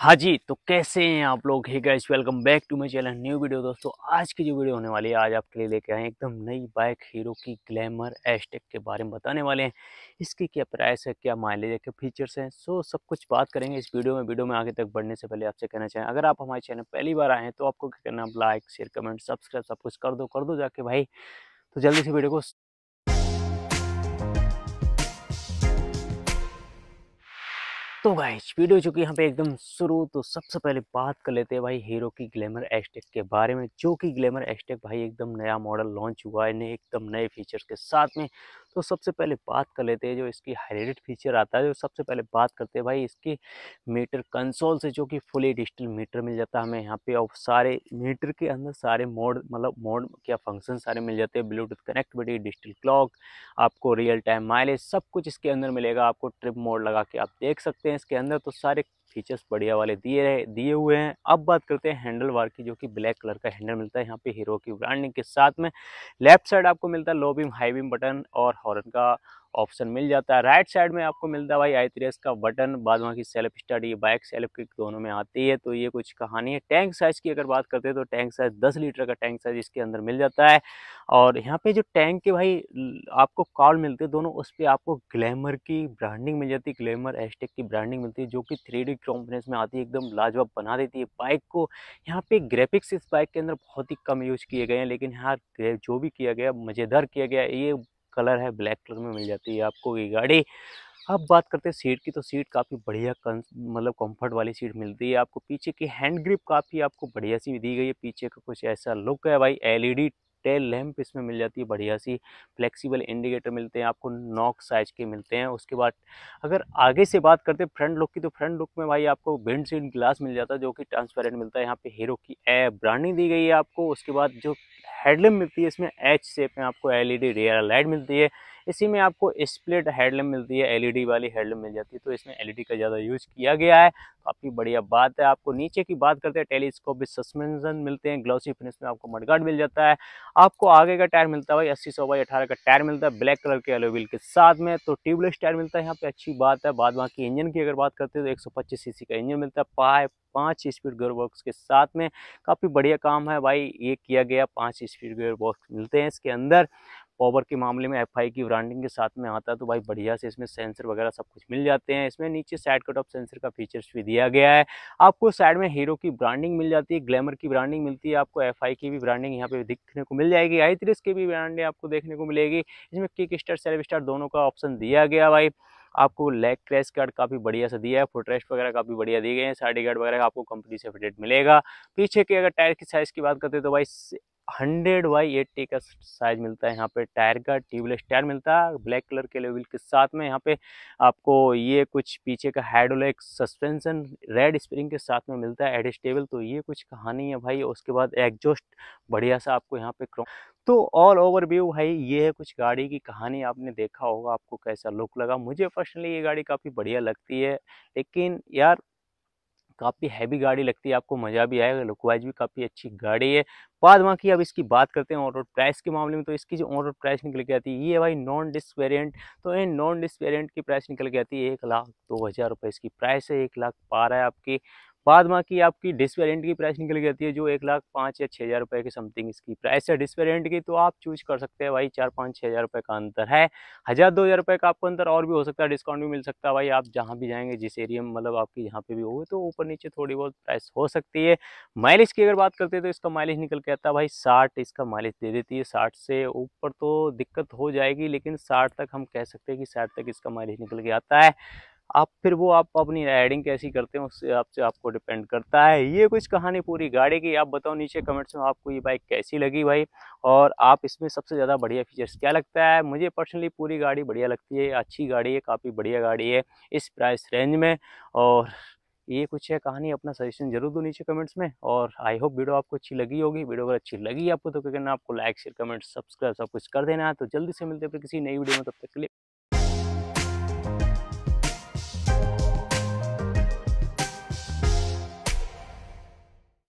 हाँ जी तो कैसे हैं आप लोग hey guys welcome back to my channel new video दोस्तों आज की जो वीडियो होने वाली है आज आपके लिए लेके आए हैं एकदम नई बाइक हीरो की ग्लैमर एस्टेक के बारे में बताने वाले हैं इसकी क्या प्राइस है क्या माइलेज है क्या फीचर्स हैं सो सब कुछ बात करेंगे इस वीडियो में वीडियो में आगे तक बढ़ने से पहले आपसे कहना चाहें अगर आप हमारे चैनल पहली बार आएँ तो आपको क्या करना आप लाइक शेयर कमेंट सब्सक्राइब सब कुछ कर दो कर दो जाके भाई तो जल्दी से वीडियो को तो भाई वीडियो चूँकि यहाँ पे एकदम शुरू तो सबसे पहले बात कर लेते हैं भाई हीरो की ग्लैमर एस्टेक के बारे में जो कि ग्लैमर एस्टेक भाई एकदम नया मॉडल लॉन्च हुआ है एकदम नए फीचर्स के साथ में तो सबसे पहले बात कर लेते हैं जो इसकी हाईलाइटेड फीचर आता है जो सबसे पहले बात करते हैं भाई इसके मीटर कंसोल से जो कि फुली डिजिटल मीटर मिल जाता है हमें यहाँ पे और सारे मीटर के अंदर सारे मोड मतलब मोड क्या फंक्शन सारे मिल जाते हैं ब्लूटूथ कनेक्टिविटी डिजिटल क्लॉक आपको रियल टाइम माइलेज सब कुछ इसके अंदर मिलेगा आपको ट्रिप मोड लगा के आप देख सकते हैं इसके अंदर तो सारे फीचर्स बढ़िया वाले दिए रहे दिए हुए हैं अब बात करते हैं हैंडल वार की जो कि ब्लैक कलर का हैंडल मिलता है यहाँ पे हीरो की ब्रांडिंग के साथ में लेफ्ट साइड आपको मिलता है low beam high beam button और हॉर्न का ऑप्शन मिल जाता है राइट साइड में आपको मिलता है भाई आई का बटन बाद वहाँ की self start bike self kick दोनों में आती है तो ये कुछ कहानी है टैंक साइज़ की अगर बात करते हैं तो टैंक साइज़ दस लीटर का टैंक साइज़ इसके अंदर मिल जाता है और यहाँ पे जो टैंक के भाई आपको कॉल मिलते हैं दोनों उस पर आपको ग्लैमर की ब्रांडिंग मिल जाती है ग्लैमर एस्टेक की ब्रांडिंग मिलती है जो कि थ्री डी में आती है एकदम लाजवाब बना देती है बाइक को यहाँ पे ग्रेफिक्स इस बाइक के अंदर बहुत ही कम यूज़ किए गए हैं लेकिन यहाँ जो भी किया गया मज़ेदार किया गया ये कलर है ब्लैक कलर में मिल जाती है आपको ये गाड़ी अब बात करते हैं सीट की तो सीट काफ़ी बढ़िया मतलब कंफर्ट वाली सीट मिलती है आपको पीछे की हैंड ग्रिप काफ़ी आपको बढ़िया सी दी गई है पीछे का कुछ ऐसा लुक है भाई एलईडी टेल लैंप इसमें मिल जाती है बढ़िया सी फ्लेक्सिबल इंडिकेटर मिलते हैं आपको नॉक साइज के मिलते हैं उसके बाद अगर आगे से बात करते हैं फ्रंट लुक की तो फ्रंट लुक में भाई आपको विंड सीट ग्लास मिल जाता है जो कि ट्रांसपेरेंट मिलता है यहाँ पे हीरो की ए ब्रांडिंग दी गई है आपको उसके बाद जो हेडलम मिलती है इसमें एच सेप में आपको एलईडी रियर लाइट मिलती है इसी में आपको स्प्लिट हेडलम मिलती है एलईडी e वाली हेडलम मिल जाती है तो इसमें एलईडी e का ज़्यादा यूज किया गया है तो काफ़ी बढ़िया बात है आपको नीचे की बात करते हैं टेलीस्कोपिक सस्पेंशन मिलते हैं ग्लॉसी फिनिश में आपको मडगार्ड मिल जाता है आपको आगे का टायर मिलता है भाई अस्सी सौ बाई अठारह का टायर मिलता है ब्लैक कलर के एलोविल के साथ में तो ट्यूबलेस टायर मिलता है यहाँ पे अच्छी बात है बाद बाकी इंजन की अगर बात करते हैं तो एक सौ का इंजन मिलता है पाइप पाँच स्पीड गेयर बॉक्स के साथ में काफ़ी बढ़िया काम है भाई ये किया गया पाँच स्पीड गेयर बॉक्स मिलते हैं इसके अंदर पावर के मामले में एफ की ब्रांडिंग के साथ में आता है तो भाई बढ़िया से इसमें सेंसर वगैरह सब कुछ मिल जाते हैं इसमें नीचे साइड कट ऑफ सेंसर का फीचर्स भी दिया गया है आपको साइड में हीरो की ब्रांडिंग मिल जाती है ग्लैमर की ब्रांडिंग मिलती है आपको एफ की भी ब्रांडिंग यहाँ पे देखने को मिल जाएगी आई की भी ब्रांडिंग आपको देखने को मिलेगी इसमें किक स्टार सेल्फ स्टार दोनों का ऑप्शन दिया गया भाई आपको लेग क्रेस गार्ड काफ़ी बढ़िया सा दिया है फुटरेस्ट वगैरह काफ़ी बढ़िया दिए गए हैं साइड गार्ड वगैरह आपको कंपनी से अपडेट मिलेगा पीछे के अगर टायर की साइज़ की बात करते हैं तो भाई हंड्रेड बाई एट्टी का साइज मिलता है यहाँ पे टायर का ट्यूबलेस टायर मिलता है ब्लैक कलर के लेवल के साथ में यहाँ पे आपको ये कुछ पीछे का हाइड्रोलिक सस्पेंशन रेड स्प्रिंग के साथ में मिलता है एडजस्टेबल तो ये कुछ कहानी है भाई उसके बाद एग्जॉस्ट बढ़िया सा आपको यहाँ पे तो ऑल ओवर व्यू भाई ये है कुछ गाड़ी की कहानी आपने देखा होगा आपको कैसा लुक लगा मुझे पर्सनली ये गाड़ी काफ़ी बढ़िया लगती है लेकिन यार काफ़ी हैवी गाड़ी लगती है आपको मज़ा भी आएगा लुकवाइज़ भी काफ़ी अच्छी गाड़ी है बाद बाकी अब इसकी बात करते हैं ऑन रोड प्राइस के मामले में तो इसकी जो ऑन रोड प्राइस निकल के आती है ये भाई नॉन डिस्क वेरियंट तो ये नॉन डिस्क वेरियंट की प्राइस निकल के आती है एक लाख दो हज़ार रुपये इसकी प्राइस है एक लाख है आपकी बाद बाकी आपकी डिस्पेरेंट की प्राइस निकल जाती है जो एक लाख पाँच या छः हज़ार रुपये के समथिंग इसकी प्राइस है डिस्पेरेंट की तो आप चूज कर सकते हैं भाई चार पाँच छः हज़ार रुपये का अंतर है हज़ार दो हज़ार रुपये का आपको अंतर और भी हो सकता है डिस्काउंट भी मिल सकता है भाई आप जहाँ भी जाएंगे जिस एरिया में मतलब आपकी यहाँ पे भी हो तो ऊपर नीचे थोड़ी बहुत प्राइस हो सकती है माइलेज की अगर बात करते हैं तो इसका माइलेज निकल के आता है भाई साठ इसका माइलेज दे देती है साठ से ऊपर तो दिक्कत हो जाएगी लेकिन साठ तक हम कह सकते हैं कि साठ तक इसका माइलेज निकल के आता है आप फिर वो आप अपनी राइडिंग कैसी करते हैं उससे आपसे आपको डिपेंड करता है ये कुछ कहानी पूरी गाड़ी की आप बताओ नीचे कमेंट्स में आपको ये बाइक कैसी लगी भाई और आप इसमें सबसे ज़्यादा बढ़िया फीचर्स क्या लगता है मुझे पर्सनली पूरी गाड़ी बढ़िया लगती है अच्छी गाड़ी है काफ़ी बढ़िया गाड़ी है इस प्राइस रेंज में और ये कुछ है कहानी अपना सजेशन जरूर दो नीचे कमेंट्स में और आई होप वीडियो आपको अच्छी लगी होगी वीडियो अगर अच्छी लगी आपको तो क्या करना आपको लाइक शेयर कमेंट सब्सक्राइब सब कुछ कर देना है तो जल्दी से मिलते हैं फिर किसी नई वीडियो में तब तक के लिए